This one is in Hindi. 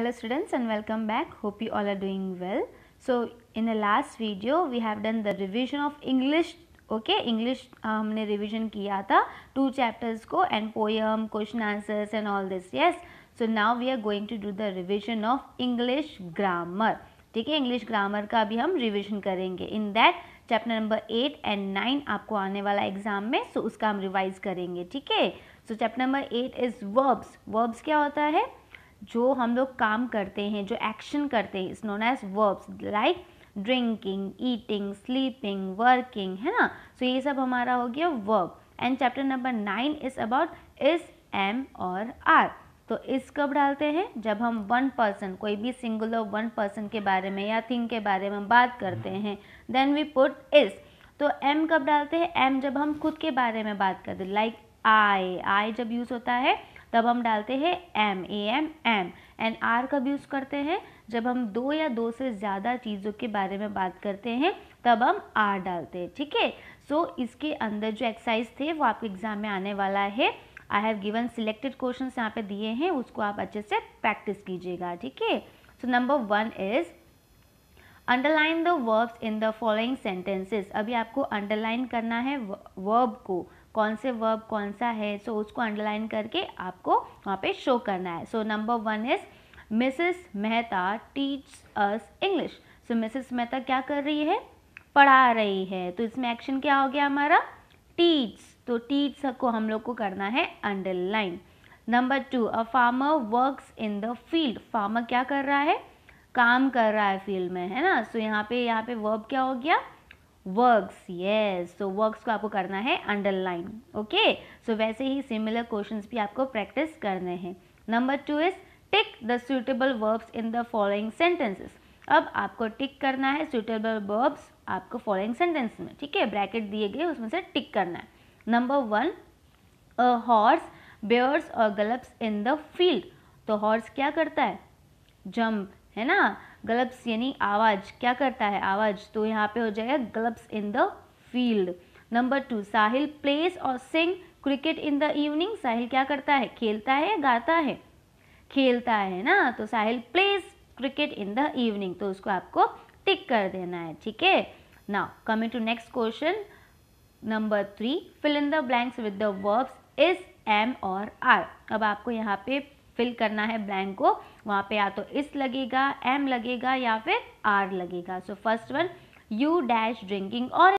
Hello students and welcome back. Hope you all are doing well. So in the last video we have done the revision of English okay okay, English uh, हमने रिवीजन किया था टू चैप्टर्स को and poem question answers and all this yes so now we are going to do the revision of English grammar ठीक है इंग्लिश ग्रामर का भी हम रिवीजन करेंगे in that chapter number eight and nine आपको आने वाला एग्जाम में सो so उसका हम रिवाइज करेंगे ठीक है so chapter number eight is verbs verbs क्या होता है जो हम लोग काम करते हैं जो एक्शन करते हैं is known as verbs like drinking eating sleeping working है ना सो so, ये सब हमारा हो गया verb and chapter number nine is about is am और आर तो इस कब डालते हैं जब हम वन पर्सन कोई भी सिंगुलर वन पर्सन के बारे में या थिंग के बारे में बात करते हैं देन वी पुट इस तो एम कब डालते हैं एम जब हम खुद के बारे में बात करते हैं लाइक आई आई जब यूज़ होता है तब हम डालते हैं am A M am and are कब यूज़ करते हैं जब हम दो या दो से ज़्यादा चीज़ों के बारे में बात करते हैं तब हम आर डालते हैं ठीक है सो इसके अंदर जो एक्सरसाइज थे वो आपके एग्ज़ाम में आने वाला है I have given selected question यहाँ पे दिए हैं उसको आप अच्छे से प्रैक्टिस कीजिएगा ठीक है so number one is underline the verbs in the following sentences अभी आपको अंडरलाइन करना है वर्ब को कौन से वर्ब कौन सा है सो so उसको अंडरलाइन करके आपको वहाँ पे शो करना है so number one is Mrs Mehta teach us English so Mrs Mehta क्या कर रही है पढ़ा रही है तो इसमें एक्शन क्या हो गया हमारा टीच तो टीच को हम लोग को करना है underline number two a farmer works in the field farmer क्या कर रहा है काम कर रहा है फील्ड में है ना सो so, यहाँ पे यहाँ पे वर्ब क्या हो गया वर्क्स ये सो वर्क्स को आपको करना है अंडरलाइन ओके सो वैसे ही सिमिलर क्वेश्चंस भी आपको प्रैक्टिस करने हैं number two is tick the suitable verbs in the following sentences अब आपको टिक करना है सुटेबल वर्ब्स आपको फॉलोइंग सेंटेंस में ठीक है ब्रैकेट दिए गए उसमें से टिक करना है number one a horse bears or gallops in the field तो हॉर्स क्या करता है जंप है ना गलब्स यानी आवाज़ क्या करता है आवाज़ तो यहाँ पे हो जाएगा gloves in the field number two Sahil plays और sing cricket in the evening Sahil क्या करता है खेलता है या गाता है खेलता है ना तो Sahil plays cricket in the evening तो उसको आपको टिक कर देना है ठीक है ना coming to next question number three fill in the blanks with the verbs is am और आर अब आपको यहाँ पे फिल करना है ब्लैंक को वहाँ पे या तो इस लगेगा एम लगेगा या फिर आर लगेगा so first one you dash drinking और